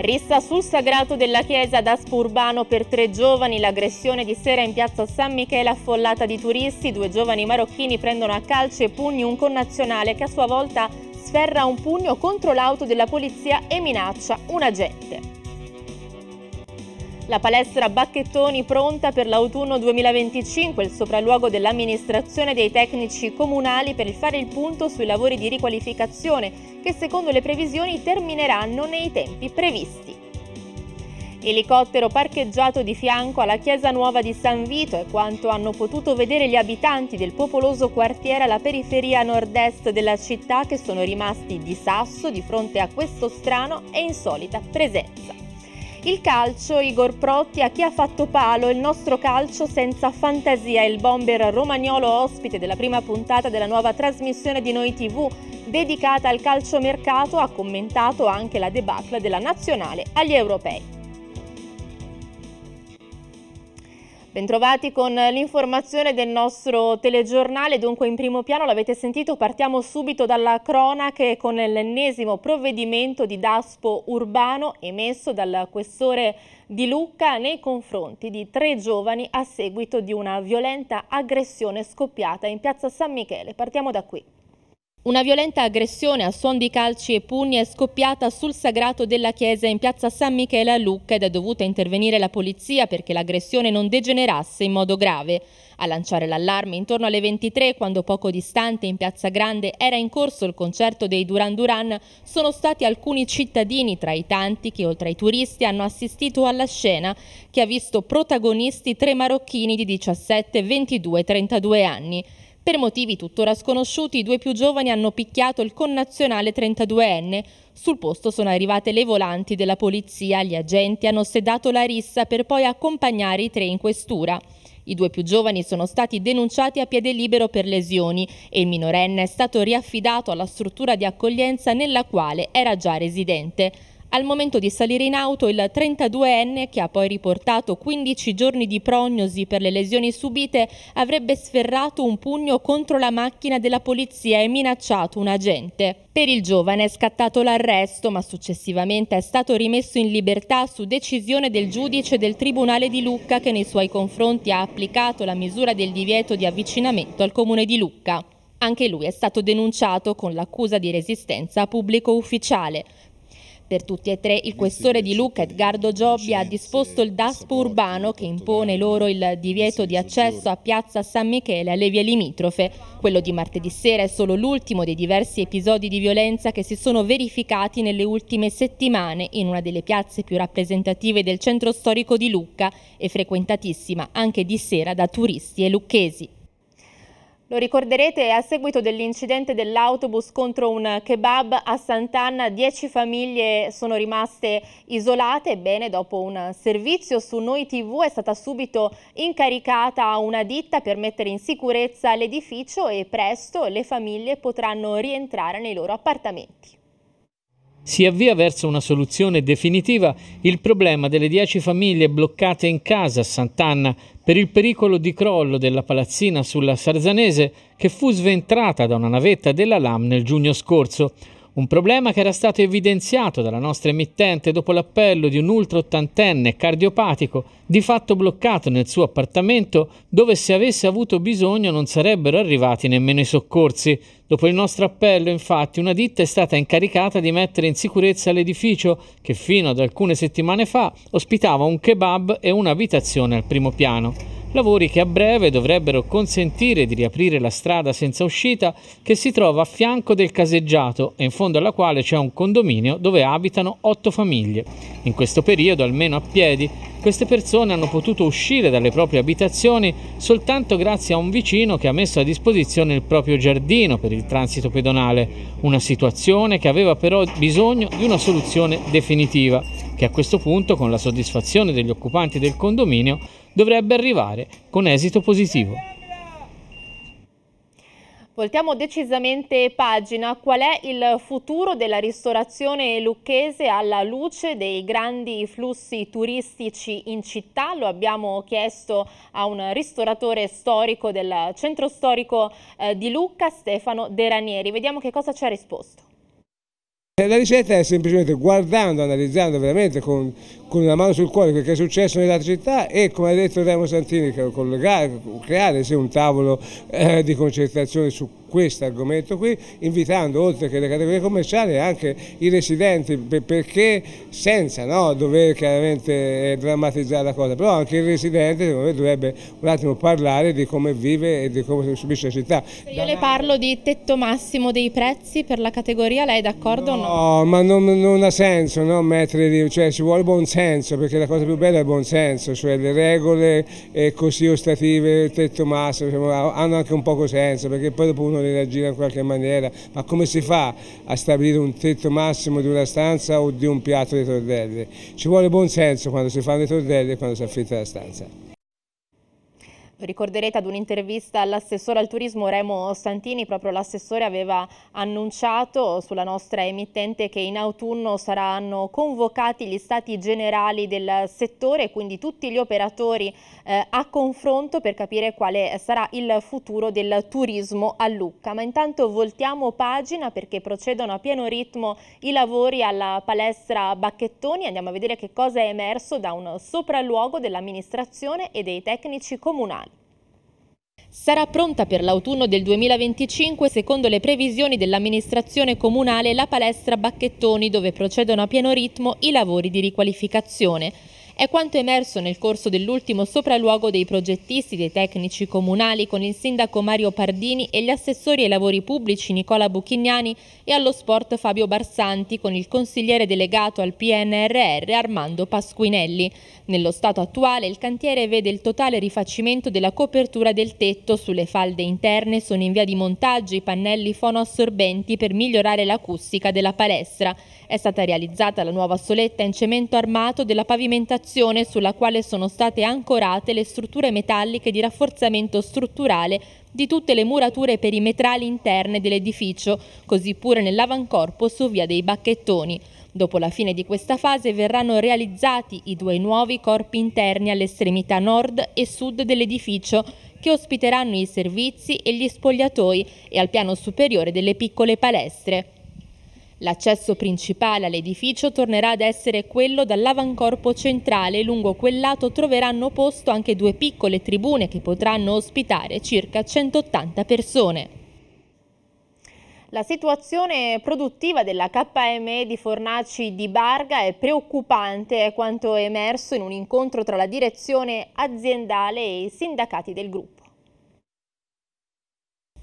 Rissa sul sagrato della chiesa d'Aspo Urbano per tre giovani, l'aggressione di sera in piazza San Michele affollata di turisti, due giovani marocchini prendono a calci e pugni un connazionale che a sua volta sferra un pugno contro l'auto della polizia e minaccia un agente. La palestra Bacchettoni pronta per l'autunno 2025, il sopralluogo dell'amministrazione dei tecnici comunali per fare il punto sui lavori di riqualificazione che secondo le previsioni termineranno nei tempi previsti. Elicottero parcheggiato di fianco alla chiesa nuova di San Vito è quanto hanno potuto vedere gli abitanti del popoloso quartiere alla periferia nord-est della città che sono rimasti di sasso di fronte a questo strano e insolita presenza. Il calcio, Igor Protti, a chi ha fatto palo il nostro calcio senza fantasia. Il bomber romagnolo ospite della prima puntata della nuova trasmissione di Noi TV dedicata al calciomercato ha commentato anche la debacle della nazionale agli europei. Bentrovati con l'informazione del nostro telegiornale, dunque in primo piano l'avete sentito, partiamo subito dalla cronache con l'ennesimo provvedimento di Daspo urbano emesso dal questore di Lucca nei confronti di tre giovani a seguito di una violenta aggressione scoppiata in piazza San Michele. Partiamo da qui. Una violenta aggressione a suon di calci e pugni è scoppiata sul sagrato della chiesa in piazza San Michele a Lucca ed è dovuta intervenire la polizia perché l'aggressione non degenerasse in modo grave. A lanciare l'allarme intorno alle 23, quando poco distante in piazza Grande era in corso il concerto dei Duran Duran, sono stati alcuni cittadini tra i tanti che oltre ai turisti hanno assistito alla scena che ha visto protagonisti tre marocchini di 17, 22 e 32 anni. Per motivi tuttora sconosciuti, i due più giovani hanno picchiato il connazionale 32enne. Sul posto sono arrivate le volanti della polizia, gli agenti hanno sedato la rissa per poi accompagnare i tre in questura. I due più giovani sono stati denunciati a piede libero per lesioni e il minorenne è stato riaffidato alla struttura di accoglienza nella quale era già residente. Al momento di salire in auto il 32enne, che ha poi riportato 15 giorni di prognosi per le lesioni subite, avrebbe sferrato un pugno contro la macchina della polizia e minacciato un agente. Per il giovane è scattato l'arresto, ma successivamente è stato rimesso in libertà su decisione del giudice del Tribunale di Lucca che nei suoi confronti ha applicato la misura del divieto di avvicinamento al comune di Lucca. Anche lui è stato denunciato con l'accusa di resistenza a pubblico ufficiale. Per tutti e tre il questore di Lucca Edgardo Giobbi ha disposto il DASPO urbano che impone loro il divieto di accesso a piazza San Michele alle vie limitrofe. Quello di martedì sera è solo l'ultimo dei diversi episodi di violenza che si sono verificati nelle ultime settimane in una delle piazze più rappresentative del centro storico di Lucca e frequentatissima anche di sera da turisti e lucchesi. Lo ricorderete, a seguito dell'incidente dell'autobus contro un kebab a Sant'Anna, dieci famiglie sono rimaste isolate. Ebbene, dopo un servizio su Noi TV è stata subito incaricata una ditta per mettere in sicurezza l'edificio e presto le famiglie potranno rientrare nei loro appartamenti. Si avvia verso una soluzione definitiva il problema delle 10 famiglie bloccate in casa a Sant'Anna per il pericolo di crollo della palazzina sulla Sarzanese che fu sventrata da una navetta della LAM nel giugno scorso. Un problema che era stato evidenziato dalla nostra emittente dopo l'appello di un ultra ottantenne cardiopatico, di fatto bloccato nel suo appartamento, dove se avesse avuto bisogno non sarebbero arrivati nemmeno i soccorsi, Dopo il nostro appello, infatti, una ditta è stata incaricata di mettere in sicurezza l'edificio che fino ad alcune settimane fa ospitava un kebab e un'abitazione al primo piano. Lavori che a breve dovrebbero consentire di riaprire la strada senza uscita che si trova a fianco del caseggiato e in fondo alla quale c'è un condominio dove abitano otto famiglie. In questo periodo, almeno a piedi, queste persone hanno potuto uscire dalle proprie abitazioni soltanto grazie a un vicino che ha messo a disposizione il proprio giardino per il transito pedonale, una situazione che aveva però bisogno di una soluzione definitiva, che a questo punto, con la soddisfazione degli occupanti del condominio, dovrebbe arrivare con esito positivo. Voltiamo decisamente pagina. Qual è il futuro della ristorazione lucchese alla luce dei grandi flussi turistici in città? Lo abbiamo chiesto a un ristoratore storico del centro storico eh, di Lucca, Stefano De Ranieri. Vediamo che cosa ci ha risposto. La ricetta è semplicemente guardando, analizzando veramente con, con una mano sul cuore quello che è successo nell'altra città e come ha detto Remo Santini, creare sì, un tavolo eh, di concertazione su questo argomento qui, invitando oltre che le categorie commerciali anche i residenti, perché senza no, dover chiaramente eh, drammatizzare la cosa, però anche il residente secondo me dovrebbe un attimo parlare di come vive e di come subisce la città. Se io le parlo di tetto massimo dei prezzi per la categoria, lei è d'accordo no, o no? No, ma non, non, ha senso no, mettere, cioè ci vuole buon senso, perché la cosa più bella è il buon senso, cioè le regole eh, così ostative, il tetto massimo, diciamo, hanno anche un poco senso, perché poi dopo uno possono reagire in qualche maniera, ma come si fa a stabilire un tetto massimo di una stanza o di un piatto di tordelle? Ci vuole buon senso quando si fanno le tordelle e quando si affitta la stanza ricorderete ad un'intervista all'assessore al turismo Remo Santini, proprio l'assessore aveva annunciato sulla nostra emittente che in autunno saranno convocati gli stati generali del settore, quindi tutti gli operatori eh, a confronto per capire quale sarà il futuro del turismo a Lucca. Ma intanto voltiamo pagina perché procedono a pieno ritmo i lavori alla palestra Bacchettoni, andiamo a vedere che cosa è emerso da un sopralluogo dell'amministrazione e dei tecnici comunali sarà pronta per l'autunno del 2025 secondo le previsioni dell'amministrazione comunale la palestra Bacchettoni dove procedono a pieno ritmo i lavori di riqualificazione. È quanto emerso nel corso dell'ultimo sopralluogo dei progettisti, dei tecnici comunali con il sindaco Mario Pardini e gli assessori ai lavori pubblici Nicola Buchignani e allo sport Fabio Barsanti con il consigliere delegato al PNRR Armando Pasquinelli. Nello stato attuale il cantiere vede il totale rifacimento della copertura del tetto sulle falde interne sono in via di montaggio i pannelli fonoassorbenti per migliorare l'acustica della palestra. È stata realizzata la nuova soletta in cemento armato della pavimentazione costruzione sulla quale sono state ancorate le strutture metalliche di rafforzamento strutturale di tutte le murature perimetrali interne dell'edificio, così pure nell'avancorpo su via dei Bacchettoni. Dopo la fine di questa fase verranno realizzati i due nuovi corpi interni all'estremità nord e sud dell'edificio che ospiteranno i servizi e gli spogliatoi e al piano superiore delle piccole palestre. L'accesso principale all'edificio tornerà ad essere quello dall'avancorpo centrale. Lungo quel lato troveranno posto anche due piccole tribune che potranno ospitare circa 180 persone. La situazione produttiva della KME di Fornaci di Barga è preoccupante, è quanto è emerso in un incontro tra la direzione aziendale e i sindacati del gruppo.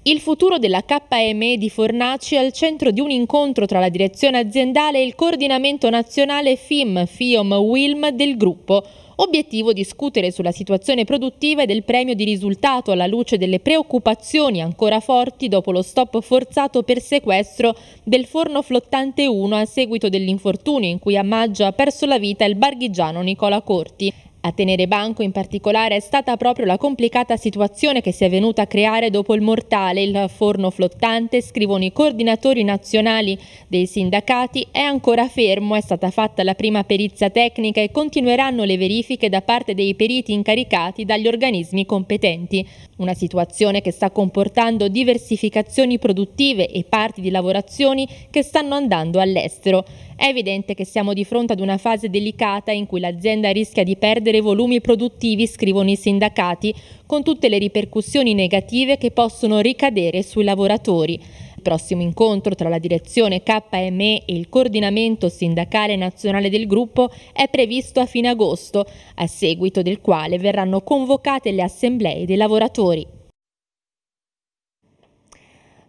Il futuro della KME di Fornaci è al centro di un incontro tra la direzione aziendale e il coordinamento nazionale FIM, FIOM, WILM del gruppo. Obiettivo discutere sulla situazione produttiva e del premio di risultato alla luce delle preoccupazioni ancora forti dopo lo stop forzato per sequestro del forno flottante 1 a seguito dell'infortunio in cui a maggio ha perso la vita il barghigiano Nicola Corti. A tenere banco in particolare è stata proprio la complicata situazione che si è venuta a creare dopo il mortale, il forno flottante, scrivono i coordinatori nazionali dei sindacati, è ancora fermo, è stata fatta la prima perizia tecnica e continueranno le verifiche da parte dei periti incaricati dagli organismi competenti. Una situazione che sta comportando diversificazioni produttive e parti di lavorazioni che stanno andando all'estero. È evidente che siamo di fronte ad una fase delicata in cui l'azienda rischia di perdere perdere volumi produttivi, scrivono i sindacati, con tutte le ripercussioni negative che possono ricadere sui lavoratori. Il prossimo incontro tra la direzione KME e il coordinamento sindacale nazionale del gruppo è previsto a fine agosto, a seguito del quale verranno convocate le assemblee dei lavoratori.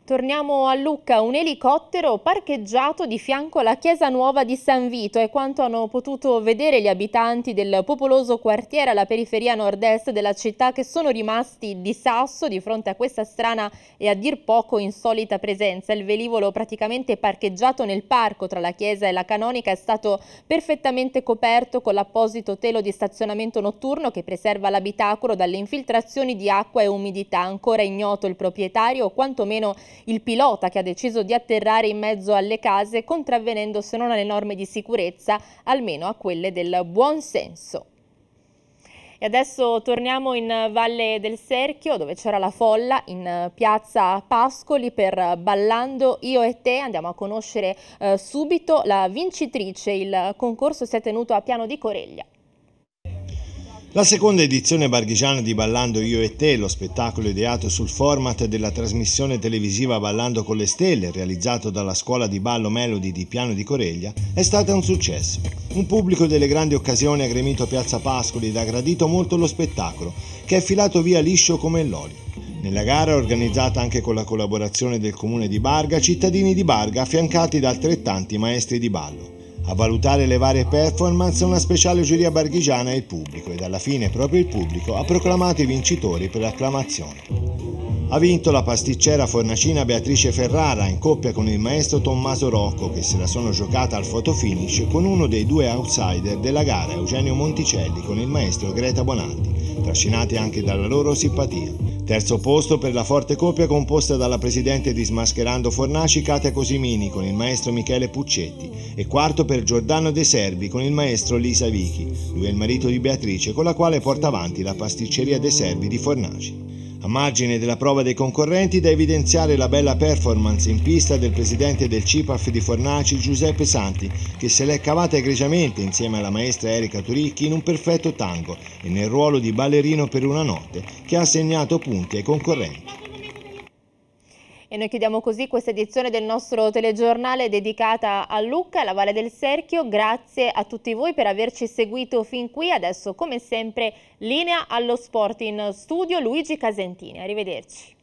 Torniamo a Lucca, un elicottero parcheggiato di fianco alla chiesa nuova di San Vito è quanto hanno potuto vedere gli abitanti del popoloso quartiere alla periferia nord-est della città che sono rimasti di sasso di fronte a questa strana e a dir poco insolita presenza. Il velivolo praticamente parcheggiato nel parco tra la chiesa e la canonica è stato perfettamente coperto con l'apposito telo di stazionamento notturno che preserva l'abitacolo dalle infiltrazioni di acqua e umidità. Ancora ignoto il proprietario o quantomeno il pilota che ha deciso di atterrare in mezzo alle case contravvenendo se non alle norme di sicurezza, almeno a quelle del buon senso. E adesso torniamo in Valle del Serchio dove c'era la folla in eh, piazza Pascoli per eh, Ballando Io e Te. Andiamo a conoscere eh, subito la vincitrice. Il concorso si è tenuto a Piano di Coreglia. La seconda edizione barghigiana di Ballando Io e Te, lo spettacolo ideato sul format della trasmissione televisiva Ballando con le Stelle, realizzato dalla scuola di ballo Melody di Piano di Coreglia, è stata un successo. Un pubblico delle grandi occasioni ha gremito Piazza Pascoli ed ha gradito molto lo spettacolo, che è filato via liscio come l'olio. Nella gara, organizzata anche con la collaborazione del comune di Barga, cittadini di Barga affiancati da altrettanti maestri di ballo. A valutare le varie performance una speciale giuria barghigiana e il pubblico ed alla fine proprio il pubblico ha proclamato i vincitori per acclamazione. Ha vinto la pasticcera fornacina Beatrice Ferrara in coppia con il maestro Tommaso Rocco che se la sono giocata al fotofinish con uno dei due outsider della gara Eugenio Monticelli con il maestro Greta Bonatti, trascinati anche dalla loro simpatia. Terzo posto per la forte coppia composta dalla presidente di Smascherando Fornaci Katia Cosimini con il maestro Michele Puccetti e quarto per Giordano De Servi con il maestro Lisa Vichi, lui è il marito di Beatrice con la quale porta avanti la pasticceria De Servi di Fornaci. A margine della prova dei concorrenti da evidenziare la bella performance in pista del presidente del CIPAF di Fornaci Giuseppe Santi che se l'è cavata egregiamente insieme alla maestra Erika Turicchi in un perfetto tango e nel ruolo di ballerino per una notte che ha assegnato punti ai concorrenti. E noi chiudiamo così questa edizione del nostro telegiornale dedicata a Lucca, alla Valle del Serchio. Grazie a tutti voi per averci seguito fin qui. Adesso, come sempre, linea allo sport in studio Luigi Casentini. Arrivederci.